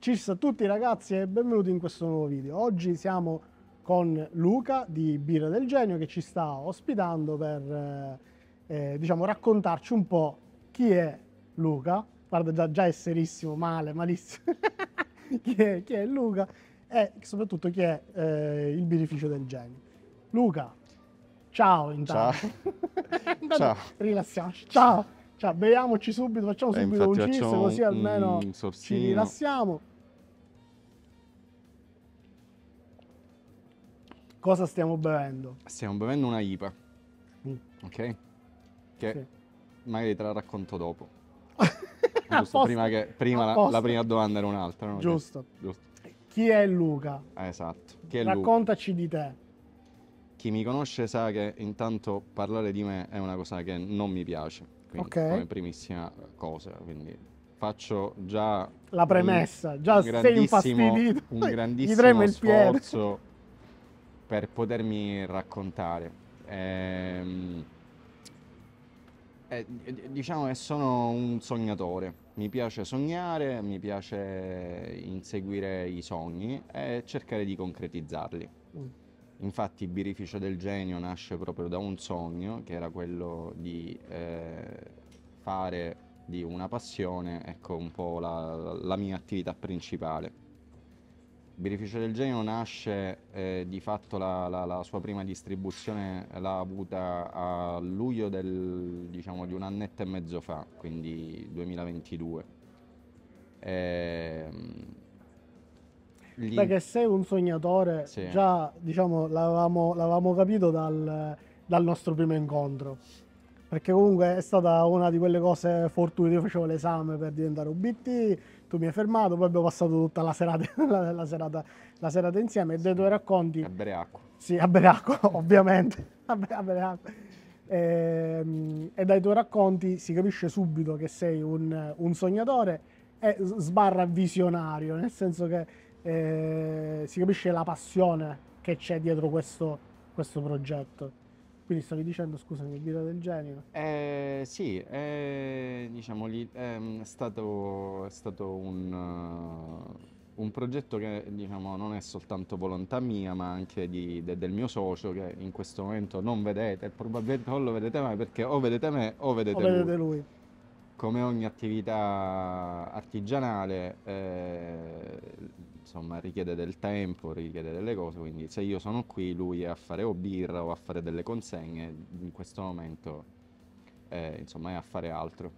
Ci a tutti ragazzi e benvenuti in questo nuovo video. Oggi siamo con Luca di Birra del Genio che ci sta ospitando per eh, eh diciamo raccontarci un po' chi è Luca. Guarda già, già è serissimo, male, malissimo. chi, è, chi, è, Luca e soprattutto chi è eh, il birrificio del Genio. Luca, ciao intanto. Ciao. ciao. Rilassiamoci. Ciao. Ciao, beviamoci subito, facciamo eh, subito un cheers così almeno ci rilassiamo. cosa stiamo bevendo? Stiamo bevendo una IPA, mm. ok? Che sì. magari te la racconto dopo. Giusto, prima, che, prima la, la, prima domanda era un'altra. No? Giusto. Giusto. Chi è Luca? Ah, esatto. È Raccontaci Luca? di te. Chi mi conosce sa che intanto parlare di me è una cosa che non mi piace. Quindi, okay. come primissima cosa, quindi faccio già la premessa, un, già un sei infastidito. Un grandissimo sforzo per potermi raccontare. Ehm, eh, diciamo che sono un sognatore, mi piace sognare, mi piace inseguire i sogni e cercare di concretizzarli. Mm. Infatti il birrificio del genio nasce proprio da un sogno che era quello di eh, fare di una passione ecco, un po' la, la mia attività principale. Birrificio del Genio nasce, eh, di fatto la, la, la, sua prima distribuzione l'ha avuta a luglio del, diciamo, di un annetto e mezzo fa, quindi 2022. Eh, gli... Perché sei un sognatore, sì. già diciamo, l'avevamo, l'avevamo capito dal, dal nostro primo incontro perché comunque è stata una di quelle cose fortuite. Io facevo l'esame per diventare un BT, tu mi hai fermato, poi abbiamo passato tutta la serata, la, la serata, la serata insieme e dai tuoi racconti... A bere acqua. Sì, a bere acqua, ovviamente, a, Bereacco. E, ehm, e, dai tuoi racconti si capisce subito che sei un, un sognatore e sbarra visionario, nel senso che eh, si capisce la passione che c'è dietro questo, questo progetto. Quindi stavi dicendo, scusami, il video del genio. Eh, sì, è, eh, diciamo, lì, ehm, è stato, è stato un, uh, un, progetto che diciamo, non è soltanto volontà mia, ma anche di, de, del mio socio che in questo momento non vedete, probabilmente non lo vedete mai perché o vedete me o vedete, o lui. vedete lui. Come ogni attività artigianale, eh, insomma richiede del tempo, richiede delle cose, quindi se io sono qui lui è a fare o birra o a fare delle consegne, in questo momento eh, insomma è a fare altro.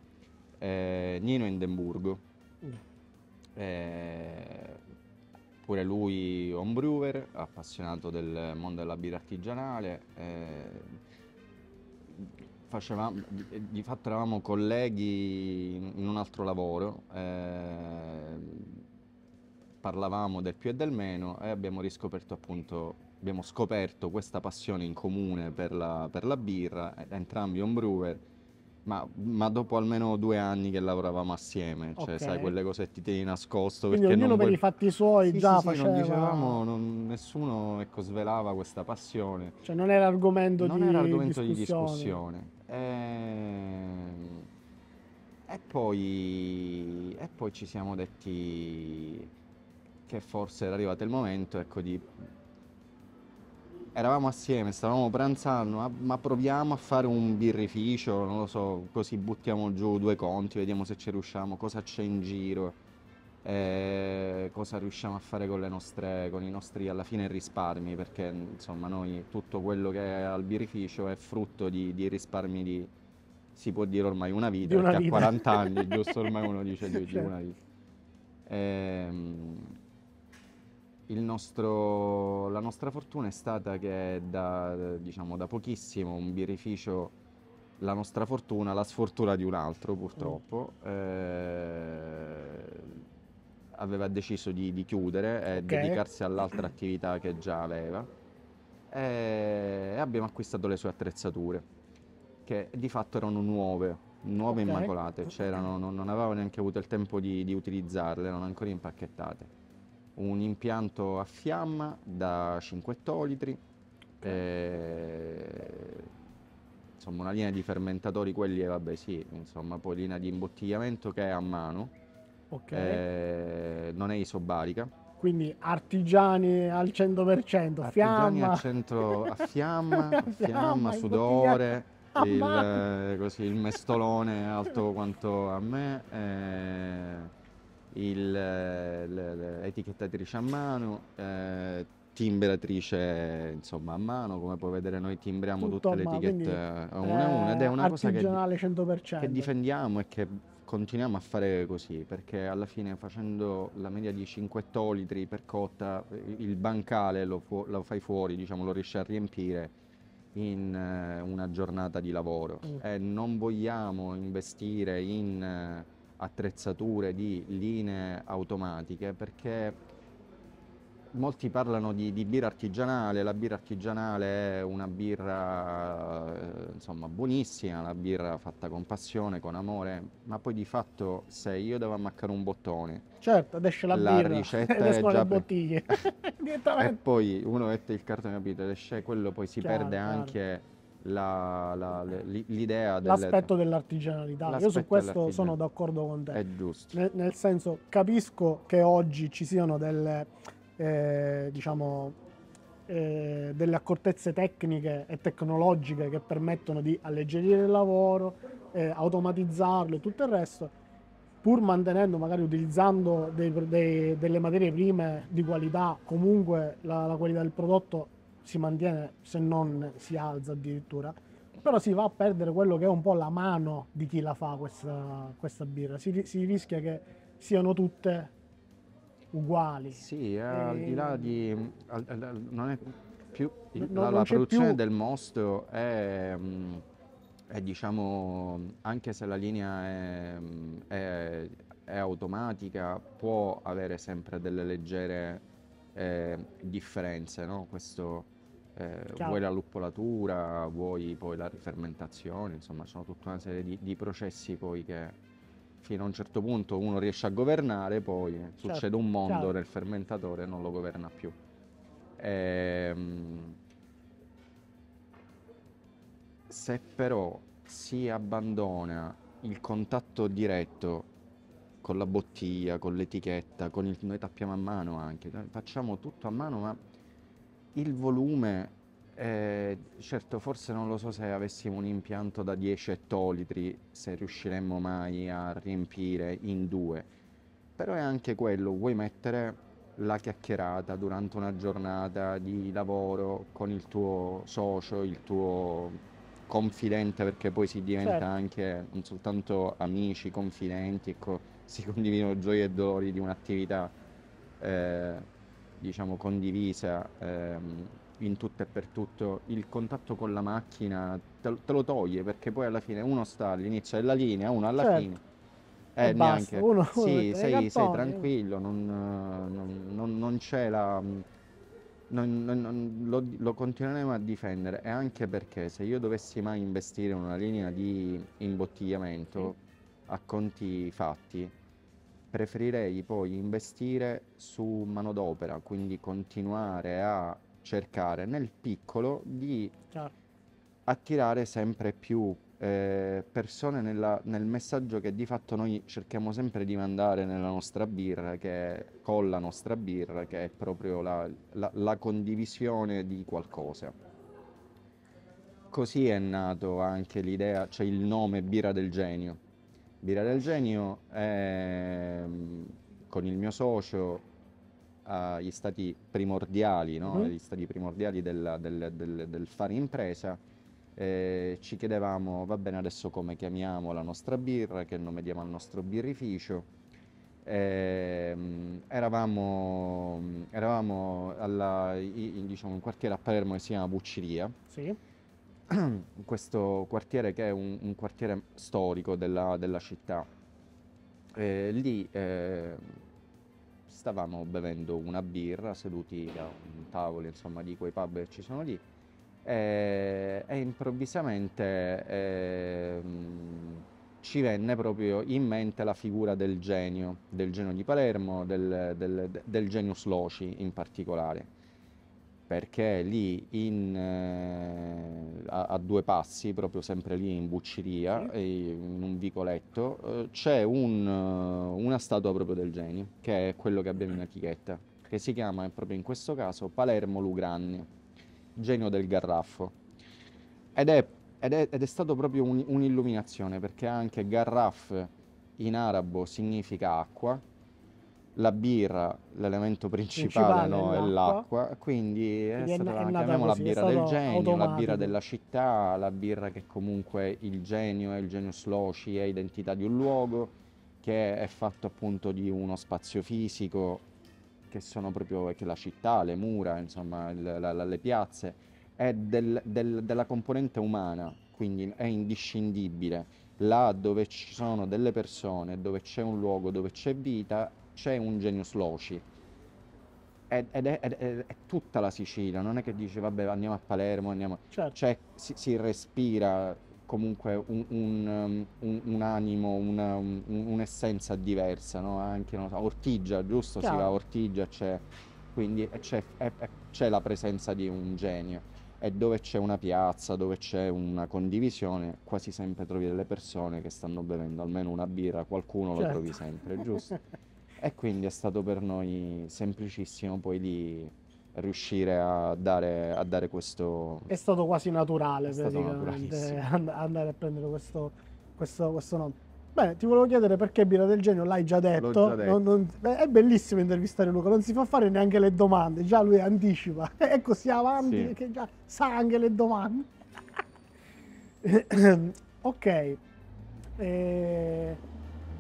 Eh, Nino Indemburgo, mm. eh, pure lui è un brewer, appassionato del mondo della birra artigianale, eh, Facevamo, di fatto eravamo colleghi in un altro lavoro, eh, parlavamo del più e del meno e abbiamo riscoperto appunto, abbiamo scoperto questa passione in comune per la, per la birra, entrambi un brewer, ma, ma, dopo almeno due anni che lavoravamo assieme, cioè okay. sai quelle cose ti tieni nascosto. Quindi perché ognuno per vuoi... i fatti suoi sì, già sì, faceva... Sì, non dicevamo, non, nessuno ecco, svelava questa passione. Cioè non era argomento, non di, era argomento di discussione. E... Ehm, e poi, e poi, ci siamo detti che forse era arrivato il momento ecco, di... Eravamo assieme, stavamo pranzando, ma, ma proviamo a fare un birrificio, non lo so, così buttiamo giù due conti, vediamo se ci riusciamo, cosa c'è in giro, eh, cosa riusciamo a fare con, le nostre, con i nostri, alla fine, risparmi, perché insomma noi tutto quello che è al birrificio è frutto di, di risparmi di, si può dire ormai una vita, una perché vita. a 40 anni, giusto ormai uno dice di, certo. una vita. Certo. Ehm, nostro, la nostra fortuna è stata che da, diciamo, da pochissimo un birrificio la nostra fortuna, la sfortuna di un altro purtroppo, eh, aveva deciso di, di chiudere e okay. dedicarsi all'altra attività che già aveva e abbiamo acquistato le sue attrezzature che di fatto erano nuove, nuove okay. immacolate, cioè erano, non, non, avevo neanche avuto il tempo di, di utilizzarle, erano ancora impacchettate un impianto a fiamma da 5 ettolitri, eh, insomma una linea di fermentatori, quelli eh, vabbè sì, insomma poi linea di imbottigliamento che è a mano, okay. eh, non è isobarica. Quindi artigiani al 100%, artigiani fiamma. Al centro, a fiamma, a fiamma, fiamma sudore, ah, il, eh, così, il mestolone alto quanto a me. Eh, l'etichettatrice eh, a mano, eh, timbratrice insomma a mano, come puoi vedere noi timbriamo Tutto tutte le etichette a una a una ed è una cosa che, che, difendiamo e che continuiamo a fare così perché alla fine facendo la media di 5 ettolitri per cotta il bancale lo, fu lo fai fuori, diciamo, lo riesci a riempire in eh, una giornata di lavoro mm. e non vogliamo investire in... Eh, attrezzature, di linee automatiche, perché molti parlano di, di birra artigianale, la birra artigianale è una birra eh, insomma, buonissima, la birra fatta con passione, con amore, ma poi di fatto se io devo ammaccare un bottone, certo, adesso la, la birra, ricetta è già le bottiglie, e poi uno mette il cartone capito ed esce quello, poi si chiaro, perde chiaro. anche la, la, l'idea l'aspetto del, dell'artigianalità. L'aspetto Io su questo sono d'accordo con te. È giusto. Nel, nel senso, capisco che oggi ci siano delle, eh, diciamo, eh, delle accortezze tecniche e tecnologiche che permettono di alleggerire il lavoro, eh, automatizzarlo e tutto il resto pur mantenendo, magari utilizzando dei, dei, delle materie prime di qualità, comunque la, la qualità del prodotto si mantiene se non si alza addirittura però si va a perdere quello che è un po' la mano di chi la fa questa, questa birra si, si, rischia che siano tutte uguali sì e... al di là di al, al, non è più non, la, non produzione più... del mosto è mh, diciamo anche se la linea è, è, è, automatica può avere sempre delle leggere eh, differenze, no? Questo, eh, vuoi la luppolatura, vuoi poi la rifermentazione, insomma sono tutta una serie di, di, processi poi che fino a un certo punto uno riesce a governare, poi certo. succede un mondo Ciao. nel fermentatore e non lo governa più. Ehm, se però si abbandona il contatto diretto con la bottiglia, con l'etichetta, con il, noi tappiamo a mano anche, facciamo tutto a mano, ma il volume, eh, certo forse non lo so se avessimo un impianto da 10 ettolitri, se riusciremmo mai a riempire in due, però è anche quello, vuoi mettere la chiacchierata durante una giornata di lavoro con il tuo socio, il tuo confidente perché poi si diventa certo. anche non soltanto amici, confidenti, ecco, si condividono gioie e dolori di un'attività eh, diciamo condivisa ehm, in tutto e per tutto, il contatto con la macchina te, te, lo toglie perché poi alla fine uno sta all'inizio della linea, uno alla certo. fine. Eh, e neanche. Basta, uno, sì, uno, sei, sei, tranquillo, non, non, non, non c'è la... Lo, lo, continueremo a difendere e anche perché se io dovessi mai investire in una linea di imbottigliamento a conti fatti, preferirei poi investire su manodopera, quindi continuare a cercare nel piccolo di Chiaro. attirare sempre più eh, persone nella, nel messaggio che di fatto noi cerchiamo sempre di mandare nella nostra birra, che è, con la nostra birra, che è proprio la, la, la condivisione di qualcosa. Così è nato anche l'idea, cioè il nome Birra del Genio Birra del Genio è, ehm, con il mio socio agli ah, stati primordiali, no? mm-hmm. stati primordiali della, del, del, del, fare impresa, eh, ci chiedevamo, va bene adesso come chiamiamo la nostra birra, che nome diamo al nostro birrificio. Eh, eravamo, eravamo alla, diciamo, in, diciamo, un quartiere a Palermo che si chiama Bucceria. Sì questo quartiere che è un, un quartiere storico della, della città. Eh, lì eh, stavamo bevendo una birra seduti a un tavolo insomma, di quei pub che ci sono lì e, e improvvisamente eh, ci venne proprio in mente la figura del genio, del genio di Palermo, del, del, del genius loci in particolare perché lì in, eh, a, a, due passi, proprio sempre lì in bucceria, sì. in un vicoletto, eh, c'è un, eh, una statua proprio del genio, che è quello che abbiamo in etichetta, che si chiama eh, proprio in questo caso Palermo Lugranni, genio del Garraffo. Ed è, ed è, ed è stato proprio un, un'illuminazione, perché anche Garraf in arabo significa acqua, la birra, l'elemento principale, principale no, è l'acqua, quindi è, quindi è stata, è chiamiamola così, birra del genio, automatico. la birra della città, la birra che comunque il genio è il genius loci, è identità di un luogo, che è fatto appunto di uno spazio fisico, che sono proprio che la città, le mura, insomma, il, la, la, le piazze, è del, del, della componente umana, quindi è indiscindibile là dove ci sono delle persone, dove c'è un luogo, dove c'è vita, c'è un genius loci. Ed, ed, è, ed è, tutta la Sicilia, non è che dice vabbè andiamo a Palermo, andiamo... Certo. Cioè si, si respira comunque un, un, um, un, un animo, una, um, un'essenza diversa, no? anche so, Ortigia, giusto? Chiaro. Si va a Ortigia, c'è, quindi c'è, è, è, c'è, la presenza di un genio e dove c'è una piazza, dove c'è una condivisione, quasi sempre trovi delle persone che stanno bevendo almeno una birra, qualcuno certo. lo trovi certo. sempre, giusto? e quindi è stato per noi semplicissimo poi di riuscire a dare, a dare questo... È stato quasi naturale praticamente andare a prendere questo, questo, questo nome. Bene, ti volevo chiedere perché Birra del Genio l'hai già detto. Già detto. Non, non, beh, è bellissimo intervistare Luca, non si fa fare neanche le domande, già lui anticipa. È così avanti sì. che già sa anche le domande. ok. Eh,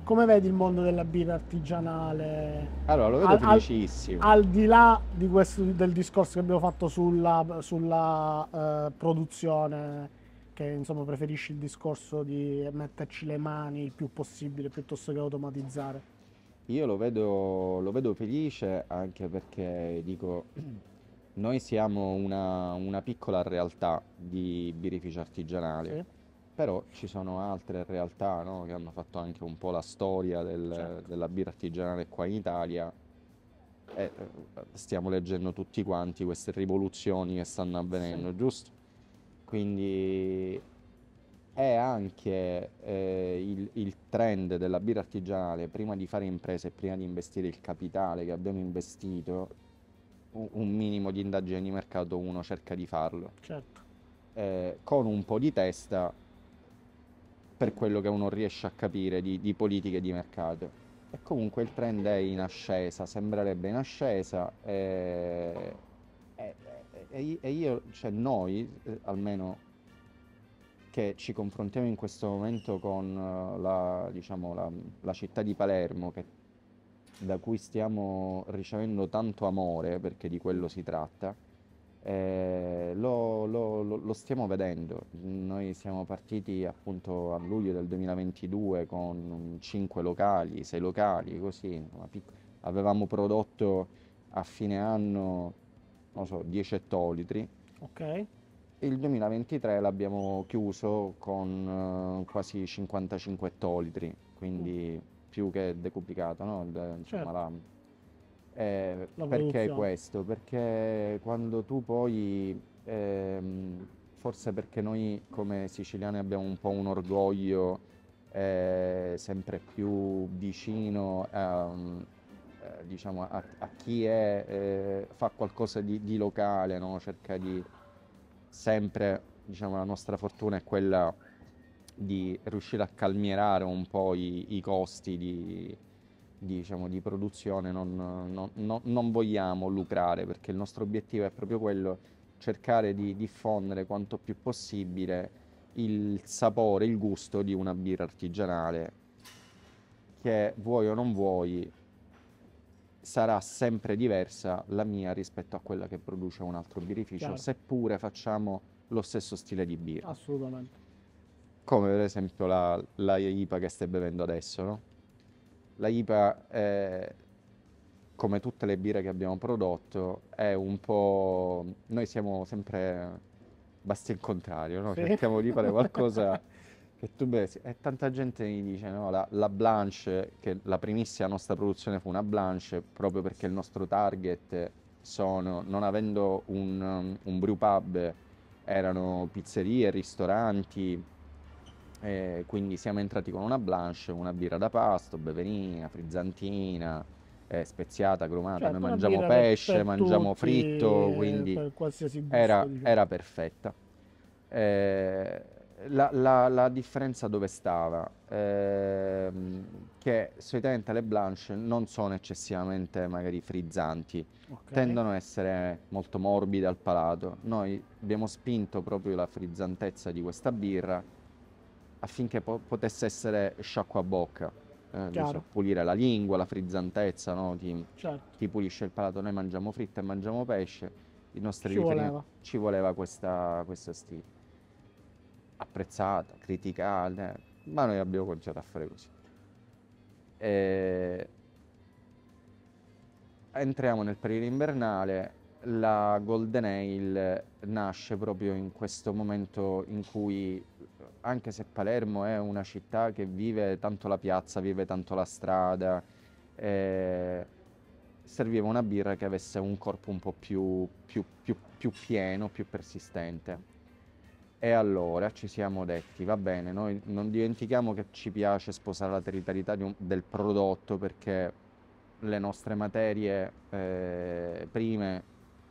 come vedi il mondo della birra artigianale? Allora, lo vedo al, felicissimo. Al, al di là di questo, del discorso che abbiamo fatto sulla, sulla eh, produzione, che insomma preferisci il discorso di metterci le mani il più possibile piuttosto che automatizzare? Io lo vedo, lo vedo felice anche perché dico, noi siamo una, una piccola realtà di birrifici artigianali. Sì però ci sono altre realtà no, che hanno fatto anche un po' la storia del, certo. della birra artigianale qua in Italia e eh, stiamo leggendo tutti quanti queste rivoluzioni che stanno avvenendo, sì. giusto? Quindi è anche eh, il, il, trend della birra artigianale, prima di fare imprese e prima di investire il capitale che abbiamo investito, un, un minimo di indagine di mercato uno cerca di farlo. Certo. Eh, con un po' di testa per quello che uno riesce a capire di, di politiche di mercato. E comunque il trend è in ascesa, sembrerebbe in ascesa e, e, e io, cioè noi, eh, almeno che ci confrontiamo in questo momento con eh, la, diciamo, la, la città di Palermo, che, da cui stiamo ricevendo tanto amore, perché di quello si tratta, eh, lo, lo, lo, stiamo vedendo, noi siamo partiti appunto a luglio del 2022 con 5 locali, 6 locali, così, avevamo prodotto a fine anno so, 10 ettolitri. Okay. Il 2023 l'abbiamo chiuso con eh, quasi 55 ettolitri, quindi mm. più che decuplicato no? Insomma, certo. la, eh, perché questo? Perché quando tu poi, ehm, forse perché noi come siciliani abbiamo un po' un orgoglio eh, sempre più vicino ehm, diciamo a, a, chi è, eh, fa qualcosa di, di locale, no? cerca di sempre, diciamo, la nostra fortuna è quella di riuscire a calmierare un po' i, i costi di, diciamo, di produzione non, non, non, non, vogliamo lucrare perché il nostro obiettivo è proprio quello cercare di diffondere quanto più possibile il sapore, il gusto di una birra artigianale che vuoi o non vuoi sarà sempre diversa la mia rispetto a quella che produce un altro birrificio Chiaro. seppure facciamo lo stesso stile di birra assolutamente come per esempio la, la IPA che stai bevendo adesso no? La IPA, è, come tutte le birre che abbiamo prodotto, è un po'... Noi siamo sempre basti il contrario, no? sì. cerchiamo di fare qualcosa che tu bevi. E tanta gente mi dice, no, la, la, Blanche, che la primissima nostra produzione fu una Blanche, proprio perché il nostro target sono, non avendo un, un brew pub, erano pizzerie, ristoranti, e eh, quindi siamo entrati con una blanche, una birra da pasto, beverina, frizzantina, eh, speziata, cromata. Certo, Noi mangiamo pesce, per mangiamo tutti, fritto, eh, quindi gusto, era, diciamo. era, perfetta. Eh, la, la, la, differenza dove stava? Eh, che solitamente le blanche non sono eccessivamente magari frizzanti, okay. tendono a essere molto morbide al palato. Noi abbiamo spinto proprio la frizzantezza di questa birra affinché po- potesse essere sciacqua a bocca. Eh, so, pulire la lingua, la frizzantezza, no? ti, certo. ti, pulisce il palato. Noi mangiamo fritto e mangiamo pesce, i nostri ci voleva, ci voleva questa, questa stima. Apprezzata, criticata, eh, ma noi abbiamo cominciato a fare così. E... Entriamo nel periodo invernale, la Golden Ale nasce proprio in questo momento in cui anche se Palermo è una città che vive tanto la piazza, vive tanto la strada, eh, serviva una birra che avesse un corpo un po' più, più, più, più pieno, più persistente. E allora ci siamo detti, va bene, noi non dimentichiamo che ci piace sposare la territorialità un, del prodotto perché le nostre materie eh, prime,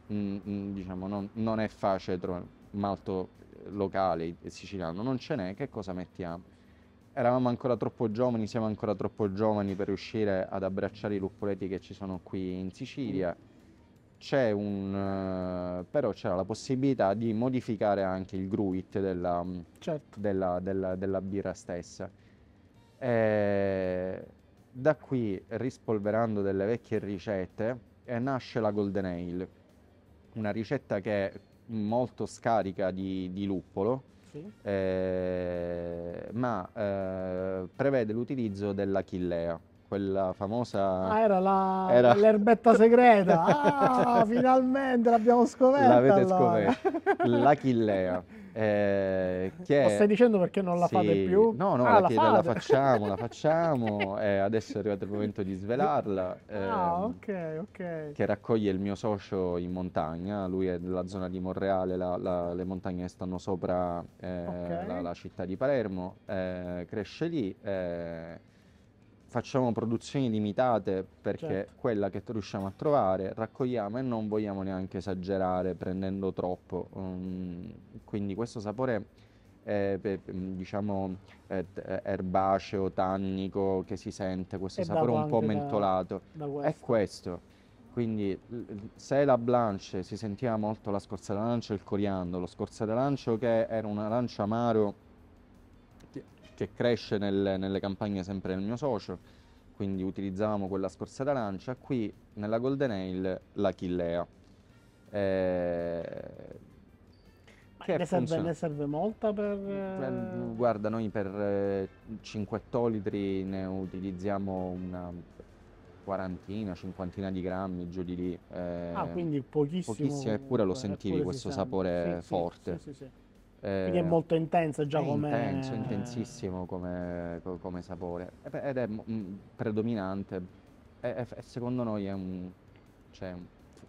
mh, mm, mh, mm, diciamo, non, non, è facile trovare malto locale siciliano non ce n'è, che cosa mettiamo? Eravamo ancora troppo giovani, siamo ancora troppo giovani per riuscire ad abbracciare i luppoleti che ci sono qui in Sicilia. C'è un, eh, però c'era la possibilità di modificare anche il gruit della, mm, certo. della, della, della birra stessa. E eh, da qui, rispolverando delle vecchie ricette, eh, nasce la Golden Ale, una ricetta che molto scarica di, di luppolo, sì. eh, ma eh, prevede l'utilizzo dell'achillea. quella famosa... Ah, era, la, era... l'erbetta segreta! ah, finalmente l'abbiamo scoperta! L'avete allora. scoperta, la eh, che Lo stai dicendo perché non la sì, fate più? No, no, ah, la, la, la, facciamo, la facciamo. Eh, adesso è arrivato il momento di svelarla. Ah, ehm, ah, ok, ok. Che raccoglie il mio socio in montagna. Lui è nella zona di Monreale, la, le montagne che stanno sopra eh, okay. la, città di Palermo. Eh, cresce lì. Eh, facciamo produzioni limitate perché certo. quella che riusciamo a trovare raccogliamo e non vogliamo neanche esagerare prendendo troppo. Um, quindi questo sapore è, mm, diciamo, è, diciamo è, erbaceo, tannico che si sente, questo sapore un po' mentolato da, da è questo. Quindi se la blanche si sentiva molto la scorza d'arancio e il coriandolo, scorza d'arancio che era un arancio amaro che cresce nel, nelle campagne sempre del mio socio, quindi utilizzavamo quella scorza d'arancia, qui nella Golden Ale la Chillea. Eh, che serve, ne, serve, molta per... Eh, guarda, noi per eh, 5 ettolitri ne utilizziamo una quarantina, cinquantina di grammi, giù di lì. Ah, eh, ah, quindi pochissimo. Pochissimo, eppure lo sentivi questo sapore sì, forte. Sì, sì, quindi è eh, molto intensa già come... Intenso, intensissimo come, come sapore ed è predominante e, secondo noi è un, cioè,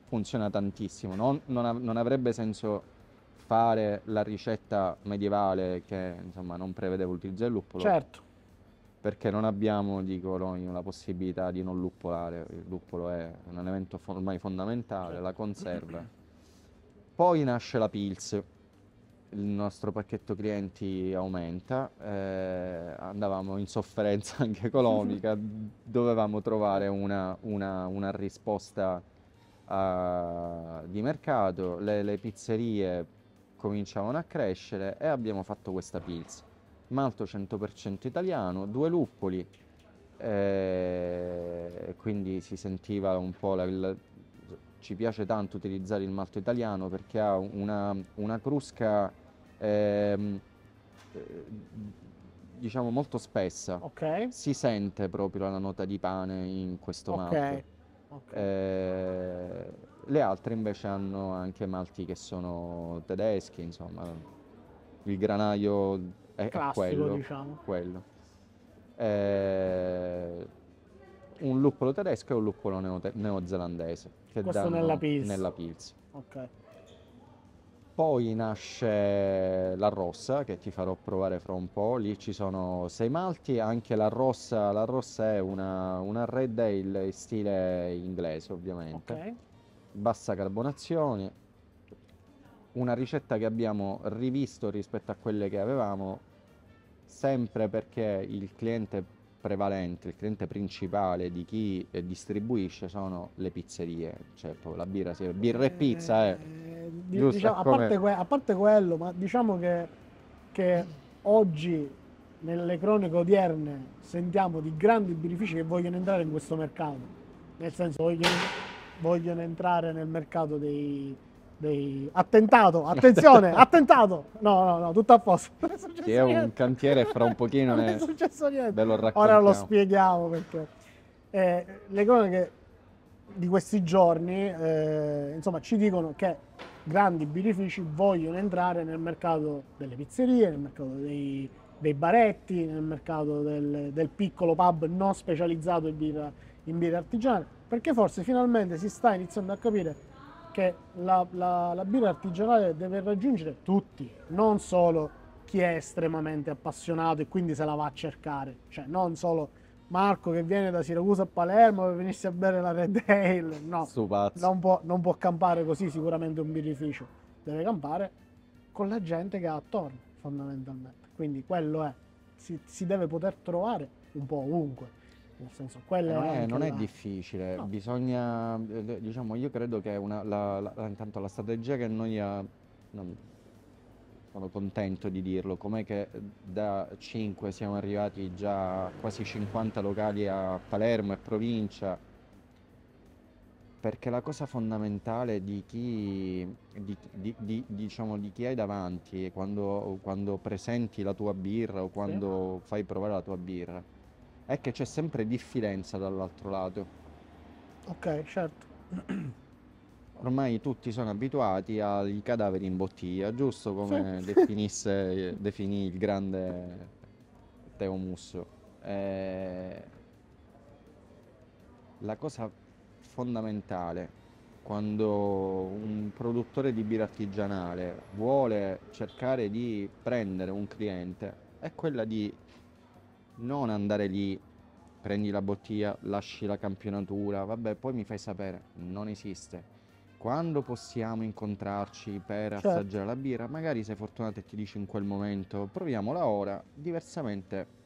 funziona tantissimo. Non, non, av- non, avrebbe senso fare la ricetta medievale che insomma, non prevedeva l'utilizzo del luppolo. Certo. Perché non abbiamo, dico noi, la possibilità di non luppolare. Il luppolo è un elemento ormai fondamentale, certo. la conserva. Poi nasce la Pils il nostro pacchetto clienti aumenta, eh, andavamo in sofferenza anche economica, dovevamo trovare una, una, una risposta uh, di mercato, le, le, pizzerie cominciavano a crescere e abbiamo fatto questa pills. Malto 100% italiano, due luppoli, eh, quindi si sentiva un po' la, ci piace tanto utilizzare il malto italiano perché ha una, una crusca ehm, eh, diciamo molto spessa. Okay. Si sente proprio la nota di pane in questo okay. malto. Okay. Eh, le altre invece hanno anche malti che sono tedeschi, insomma. Il granaio è Classico, quello. Diciamo. quello. Eh, un luppolo tedesco e un luppolo neo- neozelandese. Che Questo nella Pils. Nella Pils. Okay. Poi nasce la rossa, che ti farò provare fra un po'. Lì ci sono sei malti, anche la rossa, la rossa è una, una red ale in stile inglese, ovviamente. Okay. Bassa carbonazione. Una ricetta che abbiamo rivisto rispetto a quelle che avevamo, sempre perché il cliente prevalente, il cliente principale di chi eh, distribuisce sono le pizzerie, cioè la birra, sì, birra e eh, pizza è... Eh, giusto, diciamo, a, parte que- a, parte quello, ma diciamo che, che oggi nelle cronache odierne sentiamo di grandi birrifici che vogliono entrare in questo mercato, nel senso vogliono, vogliono entrare nel mercato dei dei... Attentato, attenzione, attentato! No, no, no, tutto a posto. che è un cantiere fra un pochino non è successo niente. Ve lo Ora lo spieghiamo perché. Eh, le cronache di questi giorni, eh, insomma, ci dicono che grandi birrifici vogliono entrare nel mercato delle pizzerie, nel mercato dei, dei baretti, nel mercato del, del, piccolo pub non specializzato in birra, in birra artigiana, perché forse finalmente si sta iniziando a capire che la, la, la birra artigianale deve raggiungere tutti, non solo chi è estremamente appassionato e quindi se la va a cercare, cioè non solo Marco che viene da Siracusa a Palermo per venirsi a bere la Red Ale, no, non può, non può campare così sicuramente un birrificio, deve campare con la gente che ha attorno fondamentalmente, quindi quello è, si, si deve poter trovare un po' ovunque nel senso quella eh, è non la... è difficile, no. bisogna, eh, diciamo io credo che una, la, la, intanto la strategia che noi ha, eh, non, sono contento di dirlo, com'è che da 5 siamo arrivati già a quasi 50 locali a Palermo e provincia, perché la cosa fondamentale di chi, di, di, di, diciamo, di chi hai davanti quando, quando, presenti la tua birra o quando sì. fai provare la tua birra è che c'è sempre diffidenza dall'altro lato. Ok, certo. Ormai tutti sono abituati ai cadaveri in bottiglia, giusto come sì. definisse, definì il grande Teo Musso. Eh, la cosa fondamentale quando un produttore di birra artigianale vuole cercare di prendere un cliente è quella di non andare lì, prendi la bottiglia, lasci la campionatura, vabbè, poi mi fai sapere, non esiste. Quando possiamo incontrarci per certo. assaggiare la birra, magari sei fortunato e ti dice in quel momento, proviamola ora, diversamente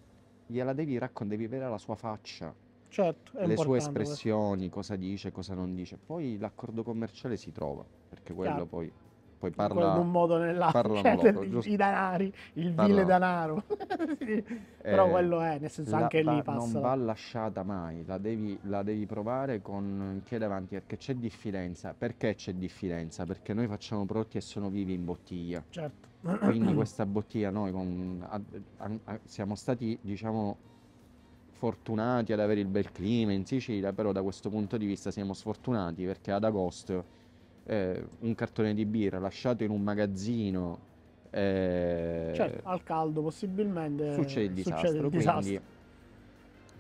gliela devi raccontare, devi vedere la sua faccia. Certo, le sue espressioni, questo. cosa dice, cosa non dice. Poi l'accordo commerciale si trova, perché quello Chiaro. poi poi parla... In un modo o nell'altro, cioè, loro, giusto? i danari, il parla... vile danaro. sì. Eh, però quello è, nel senso la, anche lì passa... Non va lasciata mai, la devi, la devi provare con chi è davanti, perché c'è diffidenza Perché c'è diffidenza Perché noi facciamo prodotti e sono vivi in bottiglia. Certo. Quindi questa bottiglia noi con, a, a, siamo stati, diciamo, fortunati ad avere il bel clima in Sicilia, però da questo punto di vista siamo sfortunati perché ad agosto eh, un cartone di birra lasciato in un magazzino eh, cioè, al caldo possibilmente succede il disastro, succede il disastro.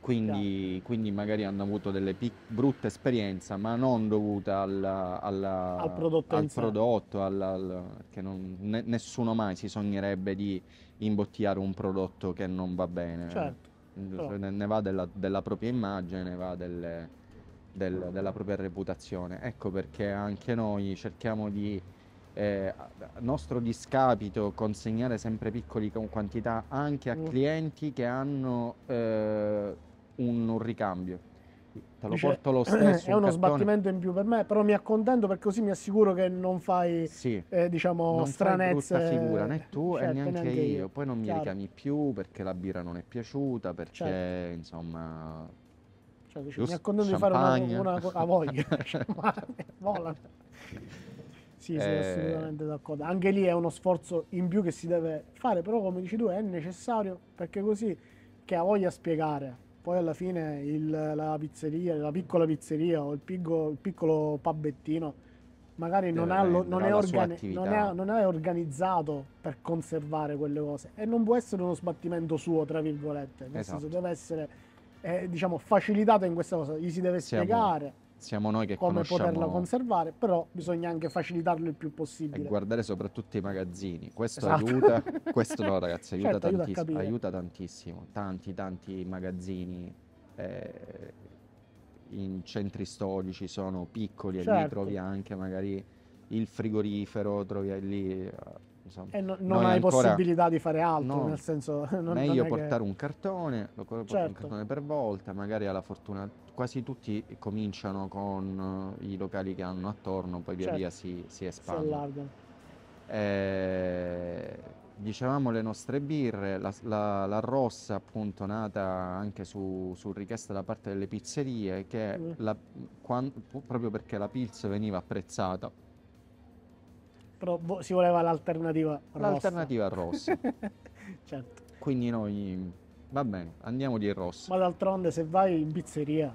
Quindi, quindi, magari hanno avuto delle pic- brutte esperienze ma non dovute alla, alla, al prodotto, al prodotto alla, al, che non, ne, nessuno mai si sognerebbe di imbottiare un prodotto che non va bene certo, ne, ne va della, della propria immagine ne va delle del, della propria reputazione. Ecco perché anche noi cerchiamo di, eh, nostro discapito, consegnare sempre piccoli quantità anche a mm. clienti che hanno eh, un, un ricambio te lo Dice, porto lo stesso. È uno un sbattimento in più per me, però mi accontento perché così mi assicuro che non fai sì, eh, diciamo non stranezze. Non figura né tu certo, e neanche, neanche io. io. Poi non Chiaro. mi richiami più perché la birra non è piaciuta, perché certo. insomma cioè, dice, mi ha di fare una, una, una ah, voglia. Volano. Sì, sono eh... assolutamente d'accordo. Anche lì è uno sforzo in più che si deve fare, però come dici tu è necessario perché così che ha voglia spiegare. Poi alla fine il, la pizzeria, la piccola pizzeria o il, piccolo, il piccolo pubbettino magari non, ha, lo, non, è organi- non, è, non, è organizzato per conservare quelle cose e non può essere uno sbattimento suo, tra virgolette, nel esatto. senso deve essere eh, diciamo, facilitata in questa cosa, gli si deve siamo, spiegare. Siamo noi che come poterla conservare, però bisogna anche facilitarlo il più possibile. E guardare soprattutto i magazzini, questo esatto. aiuta, questo no ragazzi, aiuta, certo, tantiss- aiuta, tantissimo, tanti tanti magazzini eh, in centri storici sono piccoli certo. e lì certo. trovi anche magari il frigorifero, trovi lì Insomma, e no, non hai ancora... possibilità di fare altro, no, nel senso... Non, meglio non portare che... un cartone, lo porto certo. un cartone per volta, magari alla fortuna... Quasi tutti cominciano con uh, i locali che hanno attorno, poi via certo. via si, si espandono. Eh, dicevamo le nostre birre, la, la, la, rossa appunto nata anche su, su richiesta da parte delle pizzerie, che mm. la, quando, proprio perché la pizza veniva apprezzata però boh, si voleva l'alternativa rossa. L'alternativa rossa. certo. Quindi noi, va bene, andiamo di rosso. Ma d'altronde se vai in pizzeria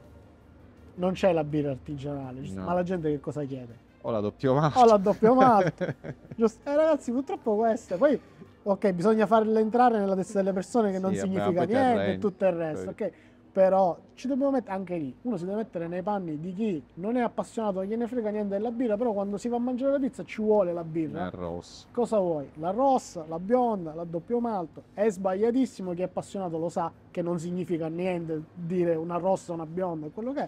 non c'è la birra artigianale, no. ma la gente che cosa chiede? O la doppio malta. O la doppio malta. Giusto. Eh, ragazzi, purtroppo questa. Poi, ok, bisogna farla entrare nella testa delle persone che sì, non significa niente e tutto il resto. Poi. Ok, però ci dobbiamo mettere anche lì, uno si deve mettere nei panni di chi non è appassionato, non gliene frega niente della birra, però quando si va a mangiare la pizza ci vuole la birra. La rossa. Cosa vuoi? La rossa, la bionda, la doppio malto. È sbagliatissimo, chi è appassionato lo sa che non significa niente dire una rossa, una bionda, quello che è.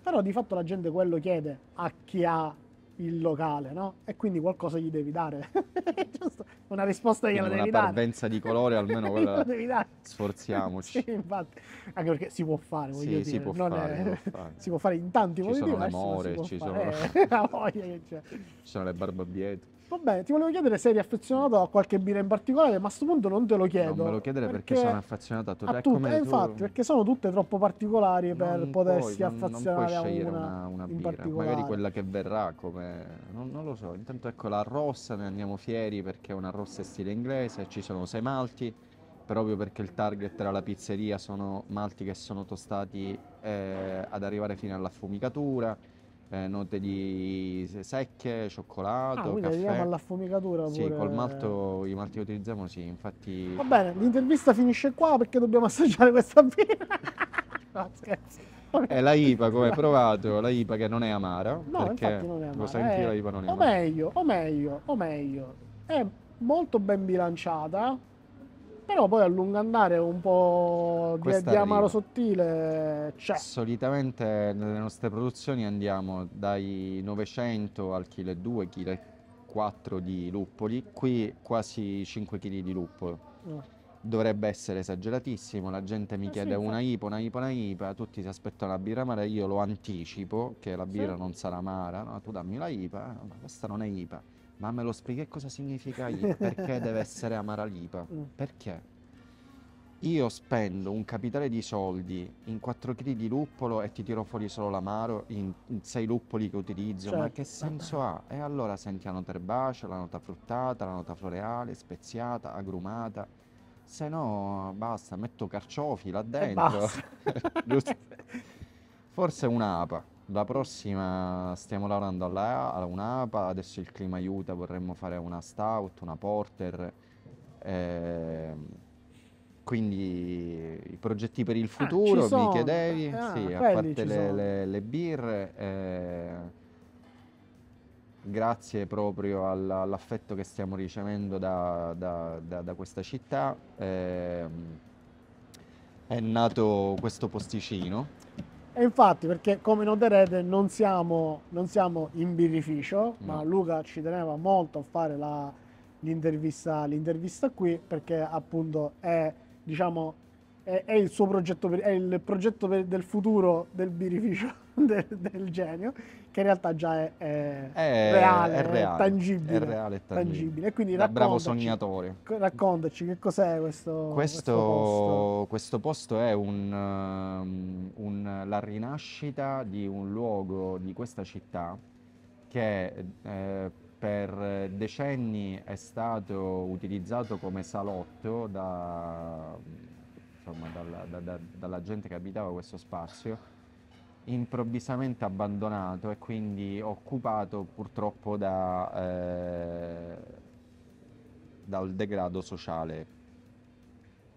Però di fatto la gente quello chiede a chi ha il locale, no? E quindi qualcosa gli devi dare. Giusto? Una risposta gliela devi dare. Una parvenza di colore almeno quella devi dare. Sforziamoci. Sì, infatti. Anche perché si può fare, voglio sì, dire. Si può, non fare, è... si può fare in tanti ci modi diversi. ci fare. sono le more, ci sono... le barbabietole. Va bene, ti volevo chiedere se eri affezionato a qualche birra in particolare, ma a questo punto non te lo chiedo. Non me lo chiedere perché, perché sono affezionato a tutte. A tutte, eh, infatti, perché sono tutte troppo particolari non per potersi puoi, affezionare non, non puoi a una, una, una birra, magari quella che verrà come... Non, non, lo so, intanto ecco la rossa, ne andiamo fieri perché è una rossa in stile inglese, ci sono sei malti, proprio perché il target era la pizzeria, sono malti che sono tostati eh, ad arrivare fino all'affumicatura. fumicatura eh, note di secche, cioccolato, ah, quindi arriviamo all'affumicatura pure. Sì, col malto, i malti che utilizziamo sì, infatti... Va bene, l'intervista finisce qua perché dobbiamo assaggiare questa birra. no, scherzo. È eh, la IPA, come hai provato, la IPA che non è amara. No, perché non è amara. Lo sai anch'io, la IPA non è amara. O meglio, o meglio, o meglio, è molto ben bilanciata, però poi a lungo andare un po' di, di amaro sottile c'è. Solitamente nelle nostre produzioni andiamo dai 900 al 1,2 kg, di luppoli, qui quasi 5 kg di luppolo. Mm. Dovrebbe essere esageratissimo, la gente mi eh chiede sì, una ipo, una ipo, una IPA, tutti si aspettano la birra amara, io lo anticipo che la birra sì. non sarà amara, no? tu dammi la IPA, eh, ma questa non è IPA. Ma me lo spieghi cosa significa IPA? Perché deve essere amara l'IPA? Mm. Perché? Io spendo un capitale di soldi in 4 kg di luppolo e ti tiro fuori solo l'amaro in, in 6 luppoli che utilizzo, certo. ma che senso ha? E allora senti la nota erbacea, la nota fruttata, la nota floreale, speziata, agrumata. Se no, basta, metto carciofi là dentro. Forse un'apa. La prossima stiamo lavorando alla, a un'APA, adesso il clima aiuta, vorremmo fare una stout, una porter. Eh, quindi i progetti per il ah, futuro, ah, mi chiedevi, ah, sì, a parte le, le, le, birre, eh, grazie proprio alla, all'affetto che stiamo ricevendo da, da, da, da questa città, eh, è nato questo posticino e infatti, perché come noterete non siamo, non siamo in birrificio, no. ma Luca ci teneva molto a fare l'intervista, l'intervista qui, perché appunto è, diciamo, è, è il suo progetto, per, è il progetto per, del futuro del birrificio. del, del, genio, che in realtà già è, è, è, reale, è reale, tangibile, reale e tangibile. E quindi da bravo sognatore. Raccontaci che cos'è questo, questo, questo posto. Questo posto è un, um, un, la rinascita di un luogo di questa città che eh, per decenni è stato utilizzato come salotto da, insomma, dalla, da, da, dalla gente che abitava questo spazio improvvisamente abbandonato e quindi occupato purtroppo da, eh, dal degrado sociale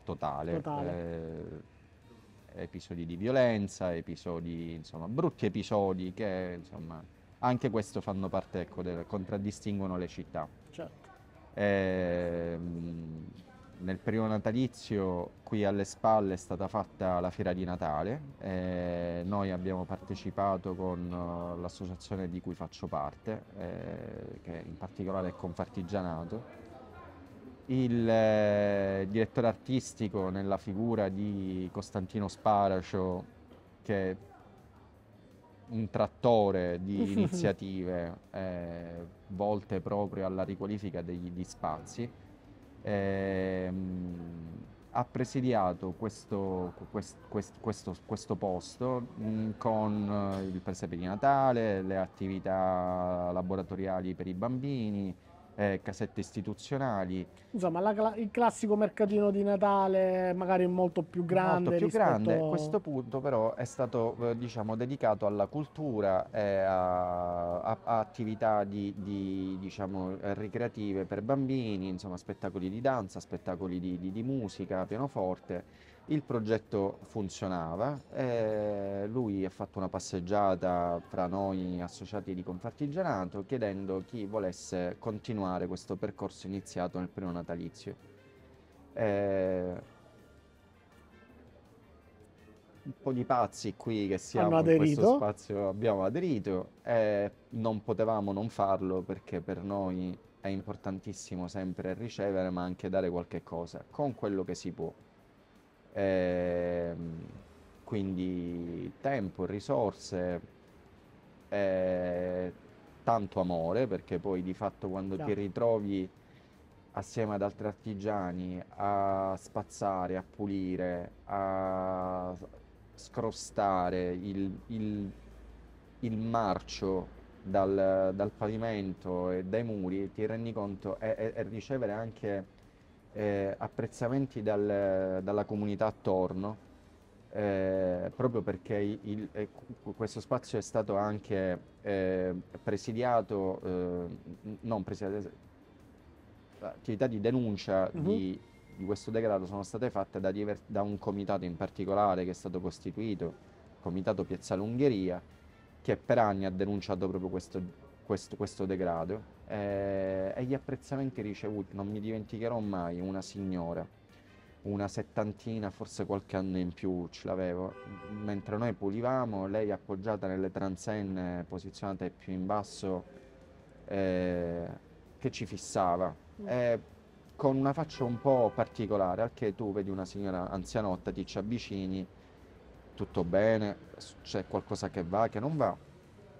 totale. totale. Eh, episodi di violenza, episodi, insomma, brutti episodi che, insomma, anche questo fanno parte, ecco, del, contraddistinguono le città. Certo. Eh, nel periodo natalizio qui alle spalle è stata fatta la fiera di Natale, eh, noi abbiamo partecipato con eh, l'associazione di cui faccio parte, eh, che in particolare è Confartigianato. Il eh, direttore artistico nella figura di Costantino Sparacio, che è un trattore di iniziative eh, volte proprio alla riqualifica degli, degli spazi, ehm, ha presidiato questo, quest, quest, questo, questo posto mh, mm, con eh, il presepe di Natale, le attività laboratoriali per i bambini, eh, casette istituzionali. Insomma, la, il classico mercatino di Natale, magari molto più grande. Molto più grande. A... Questo punto, però, è stato eh, diciamo, dedicato alla cultura e eh, a, a, a, attività di, di, diciamo, eh, ricreative per bambini, insomma, spettacoli di danza, spettacoli di, di, di musica, pianoforte il progetto funzionava, eh, lui ha fatto una passeggiata fra noi associati di Confartigianato chiedendo chi volesse continuare questo percorso iniziato nel primo natalizio. Eh, un po' di pazzi qui che siamo in questo spazio abbiamo aderito e eh, non potevamo non farlo perché per noi è importantissimo sempre ricevere ma anche dare qualche cosa con quello che si può eh, quindi tempo, risorse, eh, tanto amore, perché poi di fatto quando ti ritrovi assieme ad altri artigiani a spazzare, a pulire, a scrostare il, il, il marcio dal, dal, pavimento e dai muri, ti rendi conto e, e, e ricevere anche eh, apprezzamenti dal, dalla comunità attorno, eh, proprio perché il, eh, questo spazio è stato anche eh, presidiato, eh, non presidiato, attività di denuncia mm-hmm. di, di, questo degrado sono state fatte da, diver- da un comitato in particolare che è stato costituito, il Comitato Piazzale Ungheria, che per anni ha denunciato proprio questo, questo, questo degrado eh, e gli apprezzamenti ricevuti. Non mi dimenticherò mai una signora, una settantina, forse qualche anno in più ce l'avevo. Mentre noi pulivamo, lei appoggiata nelle transenne posizionate più in basso, eh, che ci fissava. Mm. Eh, con una faccia un po' particolare, anche tu vedi una signora anzianotta, ti ci avvicini, tutto bene, c'è qualcosa che va, che non va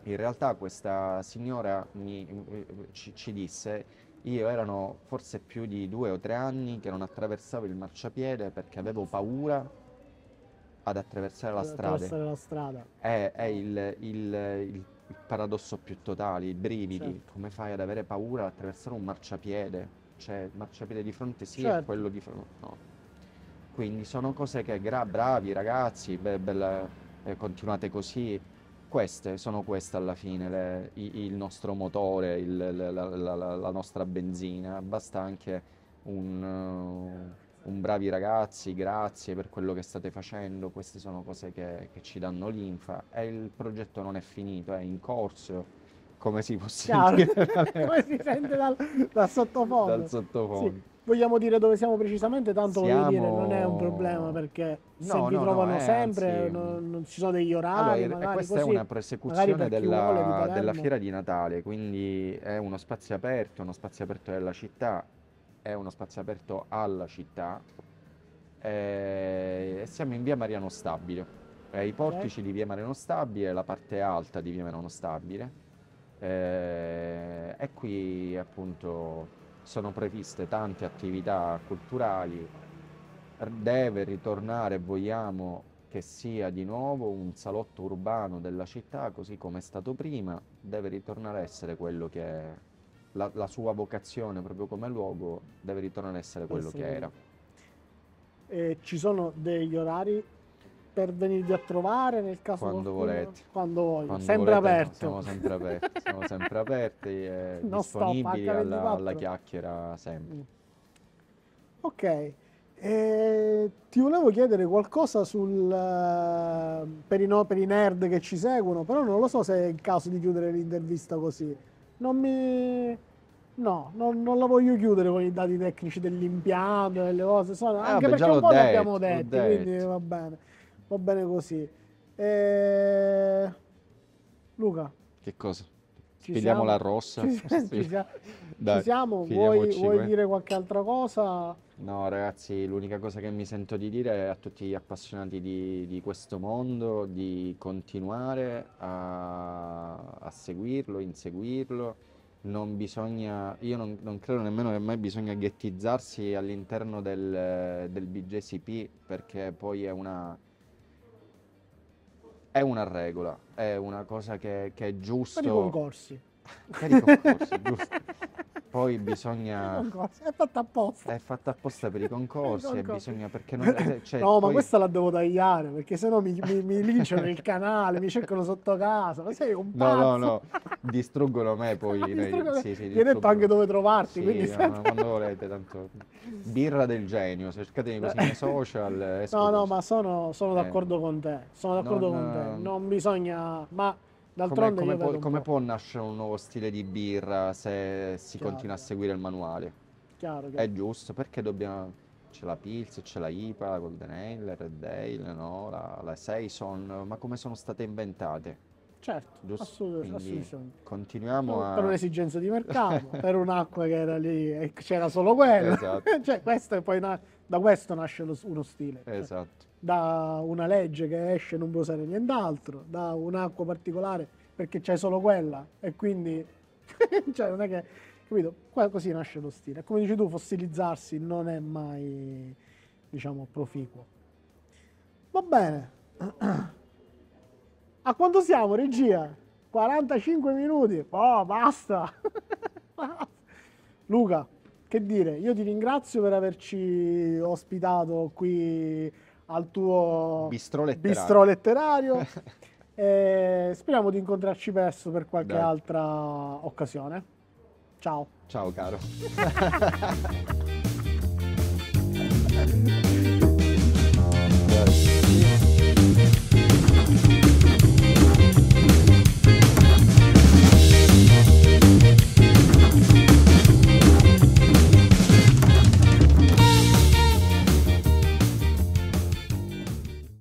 in realtà questa signora mi, ci, ci, disse, io erano forse più di due o tre anni che non attraversavo il marciapiede perché avevo paura ad attraversare la strada. la strada. È, è il, il, il, paradosso più totale, i brividi. Certo. Come fai ad avere paura ad attraversare un marciapiede? Cioè, il marciapiede di fronte sì, certo. e quello di fronte no. Quindi sono cose che, gra- bravi ragazzi, be- bella, eh, continuate così, queste sono queste alla fine, le, il nostro motore, il, la, la, la, nostra benzina, basta anche un, uh, un, bravi ragazzi, grazie per quello che state facendo, queste sono cose che, che ci danno l'infa e il progetto non è finito, è in corso come si può sentire come si sente dal, dal sottofondo. Dal sottofondo. Sì vogliamo dire dove siamo precisamente, tanto siamo... voglio dire, non è un problema perché no, se no, trovano no, eh, sempre, anzi... non, non, ci sono degli orari. Allora, magari, questa così, è una persecuzione della, della, fiera di Natale, quindi è uno spazio aperto, uno spazio aperto della città, è uno spazio aperto alla città. Eh, e siamo in via Mariano Stabile. I portici okay. di via Mariano Stabile, la parte alta di via Mariano Stabile. Eh, e qui appunto sono previste tante attività culturali, deve ritornare, vogliamo che sia di nuovo un salotto urbano della città, così come è stato prima, deve ritornare a essere quello che è, la, la sua vocazione proprio come luogo deve ritornare a essere quello sì. che era. Eh, ci sono degli orari per venirvi a trovare nel caso quando qualcuno, volete quando voglio quando sempre volete, aperto siamo sempre aperti siamo sempre aperti e eh, non disponibili stop, alla, alla, chiacchiera sempre mm. ok e eh, ti volevo chiedere qualcosa sul, eh, per, i no, per i nerd che ci seguono però non lo so se è il caso di chiudere l'intervista così non mi No, non, non, la voglio chiudere con i dati tecnici dell'impianto, e delle cose, sono, anche beh, perché un po' detto, li abbiamo detti, quindi va bene va bene così. E... Luca. Che cosa? Ci la rossa. Ci, ci, siamo. Dai, ci siamo. Vuoi, vuoi dire qualche altra cosa? No, ragazzi, l'unica cosa che mi sento di dire a tutti gli appassionati di, di questo mondo di continuare a, a seguirlo, inseguirlo. Non bisogna, io non, non, credo nemmeno che mai bisogna ghettizzarsi all'interno del, del BJCP perché poi è una, è una regola, è una cosa che, che è giusto. Per i concorsi. per i concorsi, giusto. poi bisogna... è fatta apposta. È fatta apposta per i concorsi, concorsi. bisogna... Perché non... Cioè, no, poi... ma questa la devo tagliare, perché sennò mi, mi, mi linciano il canale, mi cercano sotto casa, ma sei un pazzo. No, no, no, distruggono me poi. distruggono... sì, sì, hai detto anche dove trovarti, sì, quindi... No, quando volete, tanto... Birra del genio, cercatemi così nei social. No, no, ma sono, sono eh. d'accordo eh. con te, sono d'accordo non, con te, eh, non bisogna... Ma D'altronde come, come, può, come può, nascere un nuovo stile di birra se si chiaro. continua a seguire il manuale? Chiaro, chiaro. È giusto, perché dobbiamo... C'è la Pils, c'è la IPA, la Golden Ale, la Red Ale, no? la, la Saison, ma come sono state inventate? Certo, giusto? Assolutamente, assolutamente. Continuiamo per, a... Per un'esigenza di mercato, per un'acqua che era lì e c'era solo quella. Esatto. cioè, questo poi na... da questo nasce lo, uno stile. Cioè, esatto. Cioè, da una legge che esce non puoi usare nient'altro, da un'acqua particolare perché c'è solo quella e quindi... cioè, non è che... Capito? Qua Così nasce lo stile. Come dici tu, fossilizzarsi non è mai, diciamo, proficuo. Va bene. A quanto siamo, regia? 45 minuti? Oh, basta! Luca, che dire, io ti ringrazio per averci ospitato qui al tuo bistro letterario. Bistrò letterario. e speriamo di incontrarci presto per qualche Dai. altra occasione. Ciao. Ciao caro.